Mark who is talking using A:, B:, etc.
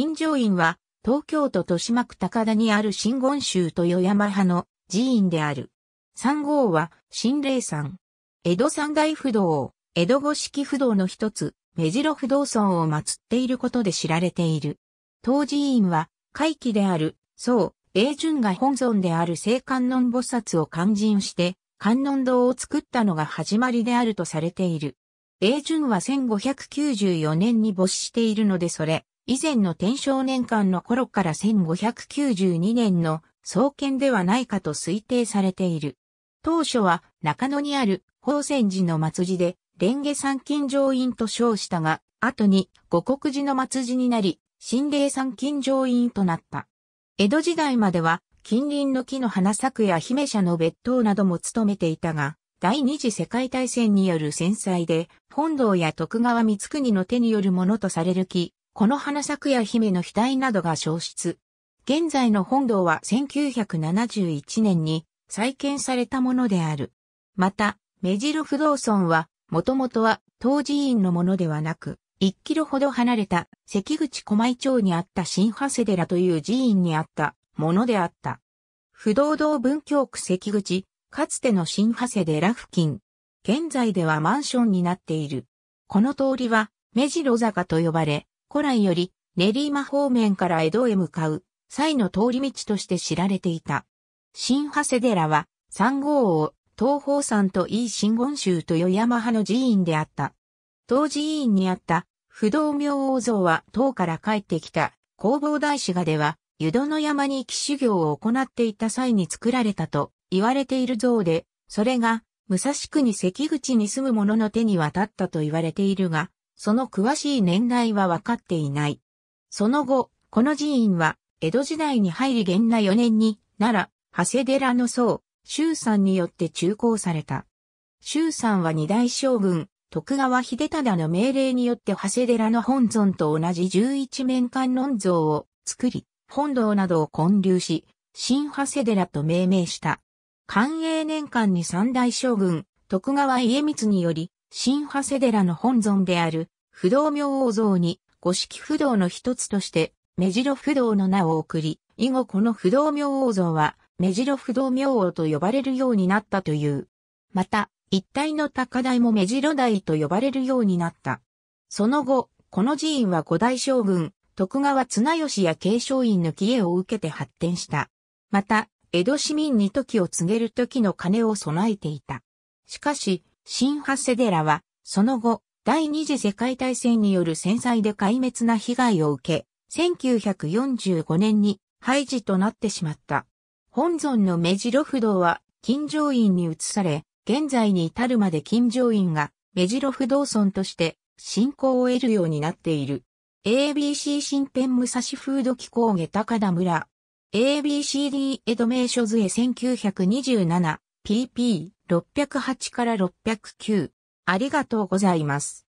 A: 金城院は、東京都豊島区高田にある新言宗豊山派の寺院である。三号は、新霊山。江戸三大不動、江戸五式不動の一つ、目白不動尊を祀っていることで知られている。当寺院は、会期である、そう、英順が本尊である聖観音菩薩を勧進して、観音堂を作ったのが始まりであるとされている。英順は1594年に没しているのでそれ、以前の天正年間の頃から1592年の創建ではないかと推定されている。当初は中野にある宝泉寺の末寺で、蓮華三金上院と称したが、後に五国寺の末寺になり、神霊山金上院となった。江戸時代までは、近隣の木の花作や姫社の別当なども務めていたが、第二次世界大戦による戦災で、本堂や徳川光国の手によるものとされる木、この花咲や姫の額などが消失。現在の本堂は1971年に再建されたものである。また、目白不動村は、もともとは当寺院のものではなく、1キロほど離れた関口小舞町にあった新長谷寺という寺院にあったものであった。不動堂文京区関口、かつての新長谷寺付近。現在ではマンションになっている。この通りは、目白坂と呼ばれ、古来より練馬方面から江戸へ向かう際の通り道として知られていた。新長谷寺は三号王、東方山と伊い新言宗と与山派の寺院であった。当寺院にあった不動明王像は唐から帰ってきた弘法大師がでは湯戸の山に騎修行を行っていた際に作られたと言われている像で、それが武蔵国関口に住む者の手に渡ったと言われているが、その詳しい年代は分かっていない。その後、この寺院は、江戸時代に入り元那4年に、奈良、長谷寺の僧、周さんによって中興された。周さんは二大将軍、徳川秀忠の命令によって長谷寺の本尊と同じ十一面観音像を作り、本堂などを建立し、新長谷寺と命名した。寛永年間に三大将軍、徳川家光により、新長谷寺の本尊である不動明王像に五色不動の一つとして目白不動の名を送り、以後この不動明王像は目白不動明王と呼ばれるようになったという。また、一体の高台も目白台と呼ばれるようになった。その後、この寺院は五代将軍、徳川綱吉や継承院の帰依を受けて発展した。また、江戸市民に時を告げる時の鐘を備えていた。しかし、新ハ瀬セデラは、その後、第二次世界大戦による戦災で壊滅な被害を受け、1945年に廃寺となってしまった。本尊の目白不動は、金城院に移され、現在に至るまで金城院が目白不動尊として信仰を得るようになっている。ABC 新編武蔵風土機構下高田村。ABCD エド名所図へ 1927pp 608から609。ありがとうございます。